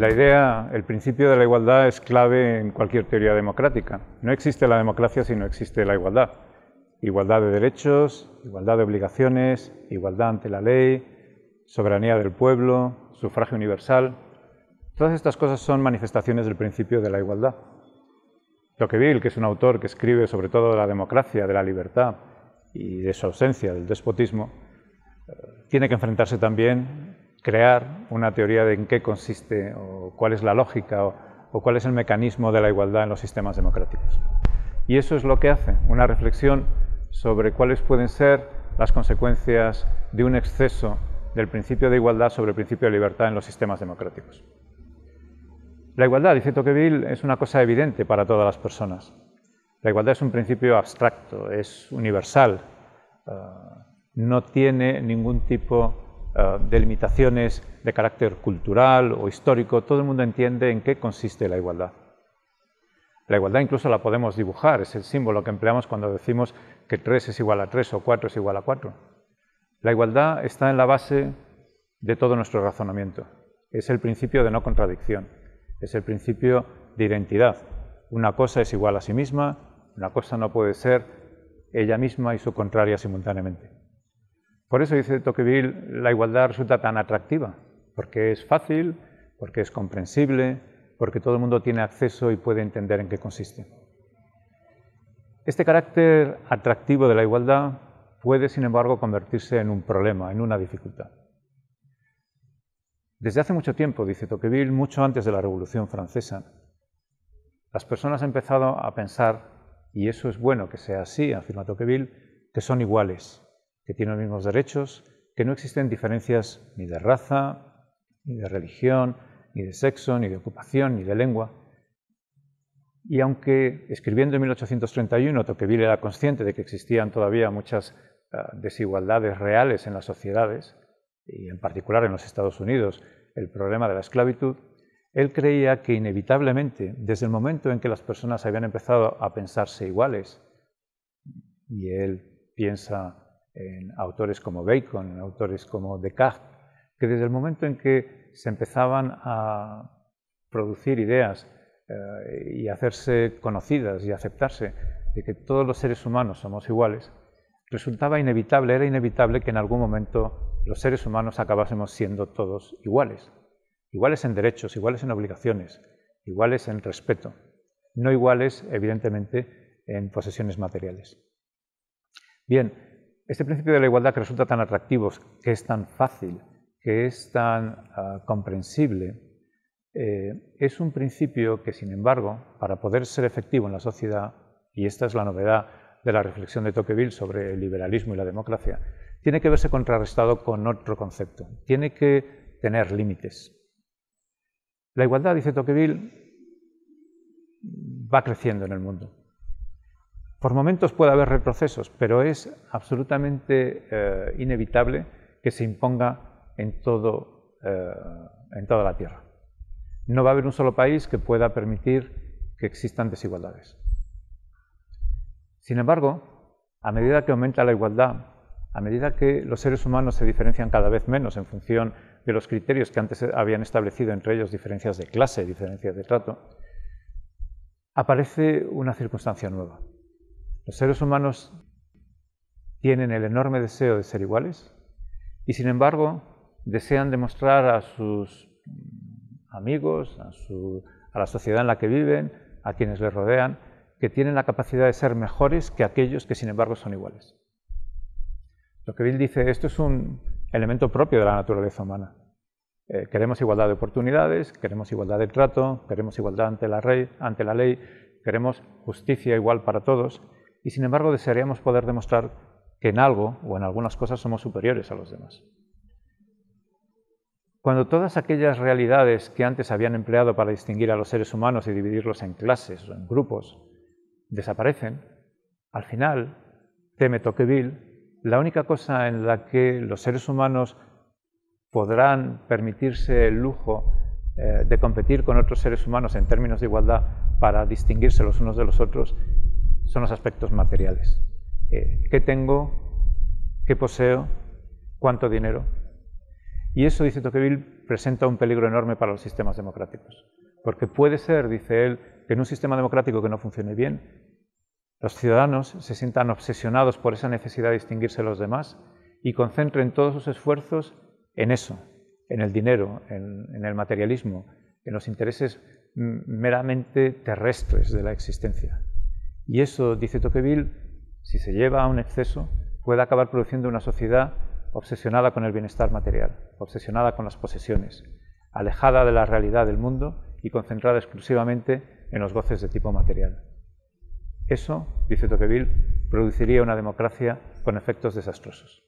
La idea, el principio de la igualdad es clave en cualquier teoría democrática. No existe la democracia si no existe la igualdad. Igualdad de derechos, igualdad de obligaciones, igualdad ante la ley, soberanía del pueblo, sufragio universal. Todas estas cosas son manifestaciones del principio de la igualdad. Tocqueville, que es un autor que escribe sobre todo de la democracia, de la libertad y de su ausencia, del despotismo, eh, tiene que enfrentarse también crear una teoría de en qué consiste o cuál es la lógica o, cuál es el mecanismo de la igualdad en los sistemas democráticos. Y eso es lo que hace, una reflexión sobre cuáles pueden ser las consecuencias de un exceso del principio de igualdad sobre el principio de libertad en los sistemas democráticos. La igualdad, dice Tocqueville, es una cosa evidente para todas las personas. La igualdad es un principio abstracto, es universal, ah, no tiene ningún tipo eh, de limitaciones de carácter cultural o histórico, todo el mundo entiende en qué consiste la igualdad. La igualdad incluso la podemos dibujar, es el símbolo que empleamos cuando decimos que 3 es igual a 3 o 4 es igual a 4. La igualdad está en la base de todo nuestro razonamiento. Es el principio de no contradicción, es el principio de identidad. Una cosa es igual a sí misma, una cosa no puede ser ella misma y su contraria simultáneamente. Por eso dice Tocqueville, la igualdad resulta tan atractiva, porque es fácil, porque es comprensible, porque todo el mundo tiene acceso y puede entender en qué consiste. Este carácter atractivo de la igualdad puede, sin embargo, convertirse en un problema, en una dificultad. Desde hace mucho tiempo, dice Tocqueville, mucho antes de la Revolución Francesa, las personas han empezado a pensar, y eso es bueno que sea así, afirma Tocqueville, que son iguales, que tienen los mismos derechos, que no existen diferencias ni de raza, ni de religión, ni de sexo, ni de ocupación, ni de lengua. Y aunque escribiendo en 1831 toqueville era consciente de que existían todavía muchas eh, desigualdades reales en las sociedades, y en particular en los Estados Unidos, el problema de la esclavitud, él creía que inevitablemente, desde el momento en que las personas habían empezado a pensarse iguales, y él piensa en autores como Bacon, en autores como Descartes, que desde el momento en que se empezaban a producir ideas eh, y hacerse conocidas y aceptarse de que todos los seres humanos somos iguales, resultaba inevitable, era inevitable que en algún momento los seres humanos acabásemos siendo todos iguales, iguales en derechos, iguales en obligaciones, iguales en respeto, no iguales, evidentemente, en posesiones materiales. Bien, este principio de la igualdad que resulta tan atractivo, que es tan fácil, que es tan ah, comprensible, eh, es un principio que, sin embargo, para poder ser efectivo en la sociedad, y esta es la novedad de la reflexión de Tocqueville sobre el liberalismo y la democracia, tiene que verse contrarrestado con otro concepto, tiene que tener límites. La igualdad, dice Tocqueville, va creciendo en el mundo. Por momentos puede haber retrocesos, pero es absolutamente eh, inevitable que se imponga todo, eh, en toda la Tierra. No va a haber un solo país que pueda permitir que existan desigualdades. Sin embargo, a medida que aumenta la igualdad, a medida que los seres humanos se diferencian cada vez menos en función de los criterios que antes habían establecido entre ellos diferencias de clase, diferencias de trato, aparece una circunstancia nueva. Los seres humanos tienen el enorme deseo de ser iguales y sin embargo desean demostrar a sus amigos, a, la sociedad en la que viven, a quienes les rodean, que tienen la capacidad de ser mejores que aquellos que sin embargo son iguales. Lo que Bill dice, esto es un elemento propio de la naturaleza humana. Eh, queremos igualdad de oportunidades, queremos igualdad de trato, queremos igualdad ante la, ante la ley, queremos justicia igual para todos y sin embargo desearíamos poder demostrar que en algo o en algunas cosas somos superiores a los demás. Cuando todas aquellas realidades que antes habían empleado para distinguir a los seres humanos y dividirlos en clases o en grupos desaparecen, al final, teme toqueville, la única cosa en la que los seres humanos podrán permitirse el lujo eh, de competir con otros seres humanos en términos de igualdad para distinguirse los unos de los otros son los aspectos materiales. Eh, ¿Qué tengo? ¿Qué poseo? ¿Cuánto dinero? Y eso, dice Tocqueville, presenta un peligro enorme para los sistemas democráticos. Porque puede ser, dice él, que en un sistema democrático que no funcione bien, los ciudadanos se sientan obsesionados por esa necesidad de distinguirse de los demás y concentren todos sus esfuerzos en eso, en el dinero, en el materialismo, en los intereses meramente terrestres de la existencia. Y eso, dice Tocqueville, si se lleva a un exceso, puede acabar produciendo una sociedad obsesionada con el bienestar material, obsesionada con las posesiones, alejada de la realidad del mundo y concentrada exclusivamente en los goces de tipo material. Eso, dice Tocqueville, produciría una democracia con efectos desastrosos.